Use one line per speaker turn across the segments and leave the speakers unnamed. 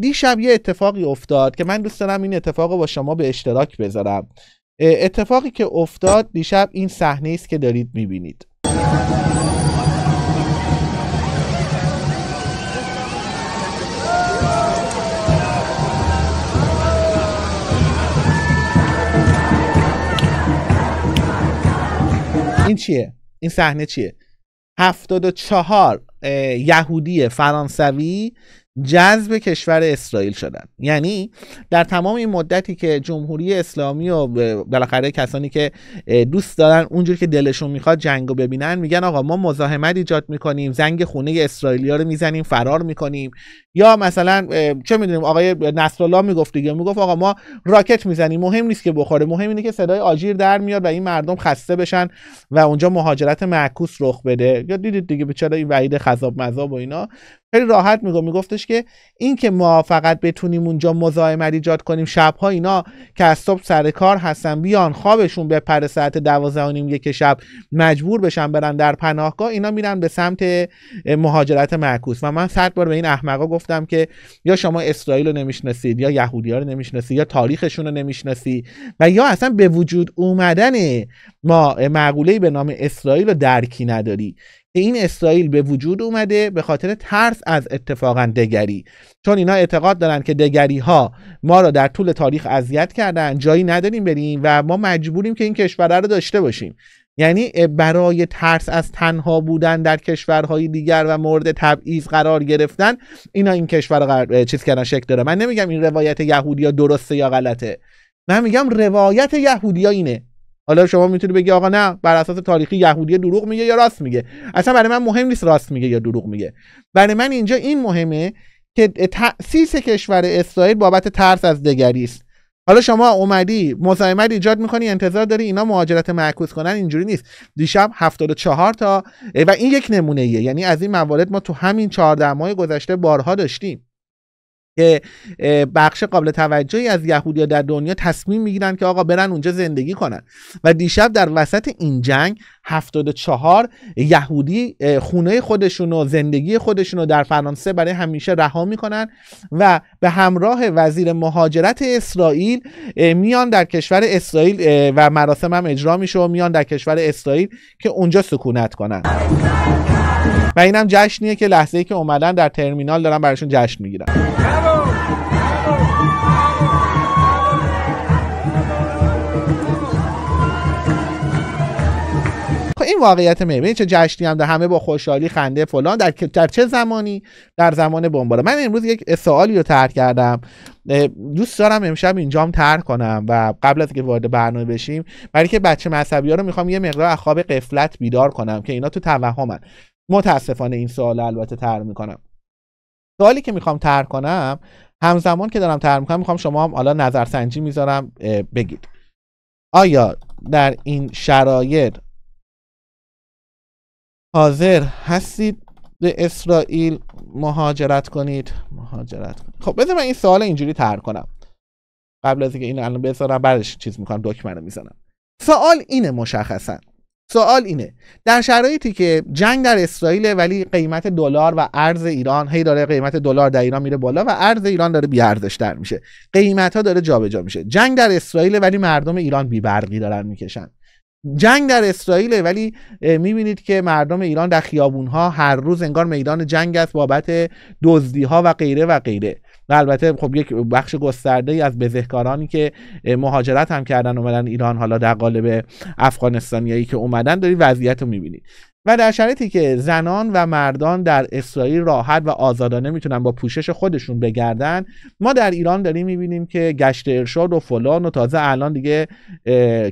دیشب یه اتفاقی افتاد که من دوست دارم این اتفاق رو با شما به اشتراک بذارم اتفاقی که افتاد دیشب این صحنه است که دارید میبینید این چیه؟ این صحنه چیه؟ هفتاد و چهار یهودی فرانسوی جذب کشور اسرائیل شدن یعنی در تمام این مدتی که جمهوری اسلامی و بالاخره کسانی که دوست دارن اونجور که دلشون میخواد جنگو ببینن میگن آقا ما مزاحمت ایجاد میکنیم زنگ خونه اسرائیلیا رو میزنیم فرار میکنیم یا مثلا چه میدونیم آقای نصرالله میگفت دیگه میگفت آقا ما راکت میزنیم مهم نیست که بخوره مهم اینه که صدای آژیر در میاد و این مردم خسته بشن و اونجا مهاجرت معکوس رخ بده یا دیدید دیگه بیچاره این وعید خذاب مذاب و اینا خیلی راحت میگم میگفتش که این که ما فقط بتونیم اونجا مزاحمت ایجاد کنیم شبها اینا که از صبح سر کار هستن بیان خوابشون به پر ساعت 12 و نیم یک شب مجبور بشن برن در پناهگاه اینا میرن به سمت مهاجرت معکوس و من صد بار به این احمقا گفتم که یا شما اسرائیل رو نمیشناسید یا یهودیا رو نمیشناسی یا تاریخشون رو نمیشناسی و یا اصلا به وجود اومدن ما معقوله به نام اسرائیل رو درکی نداری این اسرائیل به وجود اومده به خاطر ترس از اتفاقا دگری چون اینا اعتقاد دارن که دگری ها ما را در طول تاریخ اذیت کردن جایی نداریم بریم و ما مجبوریم که این کشور رو داشته باشیم یعنی برای ترس از تنها بودن در کشورهای دیگر و مورد تبعیض قرار گرفتن اینا این کشور قر... چیز کردن شکل داره من نمیگم این روایت یهودیا درسته یا غلطه من میگم روایت یهودیا اینه حالا شما میتونی بگی آقا نه بر اساس تاریخی یهودی دروغ میگه یا راست میگه اصلا برای من مهم نیست راست میگه یا دروغ میگه برای من اینجا این مهمه که تاسیس کشور اسرائیل بابت ترس از دگری است حالا شما اومدی مزاحمت ایجاد میکنی انتظار داری اینا مهاجرت معکوس کنن اینجوری نیست دیشب چهار تا و این یک نمونه ایه. یعنی از این موارد ما تو همین 14 ماه گذشته بارها داشتیم که بخش قابل توجهی از یهودیا در دنیا تصمیم میگیرن که آقا برن اونجا زندگی کنن و دیشب در وسط این جنگ 74 یهودی خونه خودشون و زندگی خودشون رو در فرانسه برای همیشه رها میکنن و به همراه وزیر مهاجرت اسرائیل میان در کشور اسرائیل و مراسم هم اجرا میشه و میان در کشور اسرائیل که اونجا سکونت کنن و اینم جشنیه که لحظه ای که اومدن در ترمینال دارن براشون جشن میگیرن خب این واقعیت میبینی چه جشنی هم در همه با خوشحالی خنده فلان در, در چه زمانی در زمان بمباران من امروز یک سوالی رو ترک کردم دوست دارم امشب اینجام ترک کنم و قبل از که وارد برنامه بشیم برای که بچه مذهبی ها رو میخوام یه مقدار از قفلت بیدار کنم که اینا تو توهمن متاسفانه این سوال البته تر میکنم سوالی که میخوام تر کنم همزمان که دارم تر میکنم میخوام شما هم حالا نظرسنجی میذارم بگید آیا در این شرایط حاضر هستید به اسرائیل مهاجرت کنید مهاجرت کنید خب بذار من این سوال اینجوری تر کنم قبل از اینکه اینو الان بذارم بعدش چیز میکنم دکمه رو میزنم سوال اینه مشخصا سوال اینه در شرایطی که جنگ در اسرائیل ولی قیمت دلار و ارز ایران هی داره قیمت دلار در ایران میره بالا و ارز ایران داره در میشه قیمت ها داره جابجا میشه جنگ در اسرائیل ولی مردم ایران برقی دارن میکشن جنگ در اسرائیل ولی میبینید که مردم ایران در خیابون ها هر روز انگار میدان جنگ است بابت دزدی ها و غیره و غیره و البته خب یک بخش گسترده ای از بزهکارانی که مهاجرت هم کردن اومدن ایران حالا در قالب افغانستانیایی که اومدن داری وضعیت رو میبینید و در شرایطی که زنان و مردان در اسرائیل راحت و آزادانه میتونن با پوشش خودشون بگردن ما در ایران داریم میبینیم که گشت ارشاد و فلان و تازه الان دیگه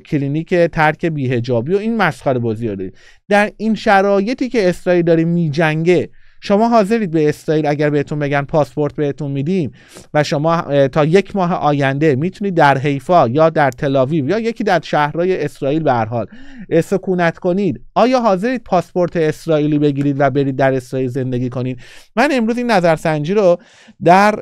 کلینیک ترک بیهجابی و این مسخره بازی داریم در این شرایطی که اسرائیل داره میجنگه شما حاضرید به اسرائیل اگر بهتون بگن پاسپورت بهتون میدیم و شما تا یک ماه آینده میتونید در حیفا یا در تلاویو یا یکی در شهرهای اسرائیل به هر حال سکونت کنید آیا حاضرید پاسپورت اسرائیلی بگیرید و برید در اسرائیل زندگی کنید من امروز این نظرسنجی رو در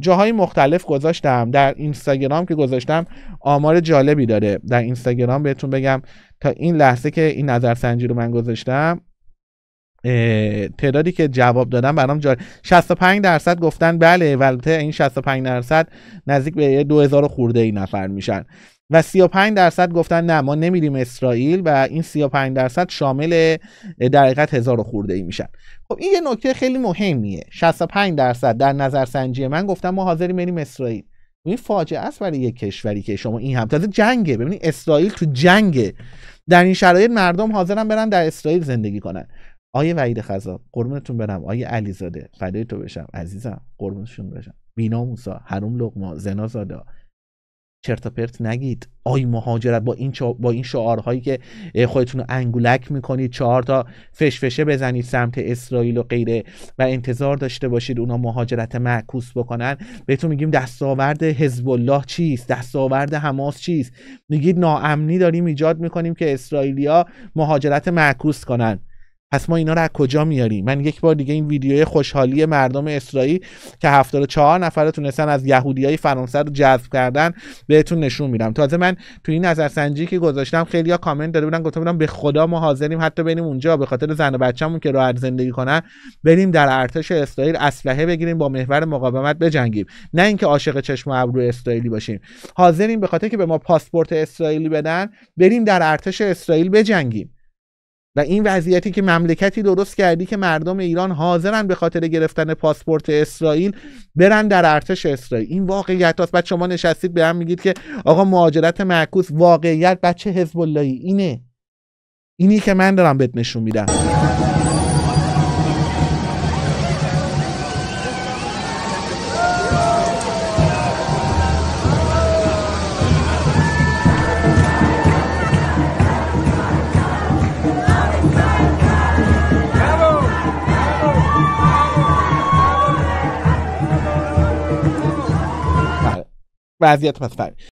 جاهای مختلف گذاشتم در اینستاگرام که گذاشتم آمار جالبی داره در اینستاگرام بهتون بگم تا این لحظه که این نظرسنجی رو من گذاشتم تعدادی که جواب دادن برام جاری 65 درصد گفتن بله ولی این 65 درصد نزدیک به 2000 خورده ای نفر میشن و 35 درصد گفتن نه ما نمیریم اسرائیل و این 35 درصد شامل در حقیقت هزار خورده ای میشن خب این یه نکته خیلی مهمیه 65 درصد در نظر سنجی من گفتن ما حاضریم بریم اسرائیل این فاجعه است برای یک کشوری که شما این هم تازه جنگه ببینید اسرائیل تو جنگه در این شرایط مردم حاضرن برن در اسرائیل زندگی کنن آیه وعید خزاب قربونتون برم آیه علیزاده فدای تو بشم عزیزم قربونشون بشم بینا موسا حروم لقما زنا چرت پرت نگید آی مهاجرت با این با این شعارهایی که خودتون رو انگولک میکنید چهار تا فشفشه بزنید سمت اسرائیل و غیره و انتظار داشته باشید اونا مهاجرت معکوس بکنن بهتون میگیم دستاورد حزب الله چیست دستاورد حماس چیست میگید ناامنی داریم ایجاد میکنیم که اسرائیلیا مهاجرت معکوس کنن پس ما اینا رو از کجا میاریم من یک بار دیگه این ویدیوی خوشحالی مردم اسرائیل که 74 نفر تونستن از یهودیای فرانسه رو جذب کردن بهتون نشون میدم تازه من تو این نظرسنجی که گذاشتم خیلیا کامنت داده بودن گفته بودم به خدا ما حاضریم حتی بریم اونجا به خاطر زن و بچه‌مون که راحت زندگی کنن بریم در ارتش اسرائیل اسلحه بگیریم با محور مقاومت بجنگیم نه اینکه عاشق چشم و ابرو اسرائیلی باشیم حاضریم به خاطر که به ما پاسپورت اسرائیلی بدن بریم در ارتش اسرائیل بجنگیم و این وضعیتی که مملکتی درست کردی که مردم ایران حاضرن به خاطر گرفتن پاسپورت اسرائیل برن در ارتش اسرائیل این واقعیت هست بعد شما نشستید به هم میگید که آقا مهاجرت معکوس واقعیت بچه حزب اینه اینی که من دارم بهت نشون میدم وضعیت مطمئن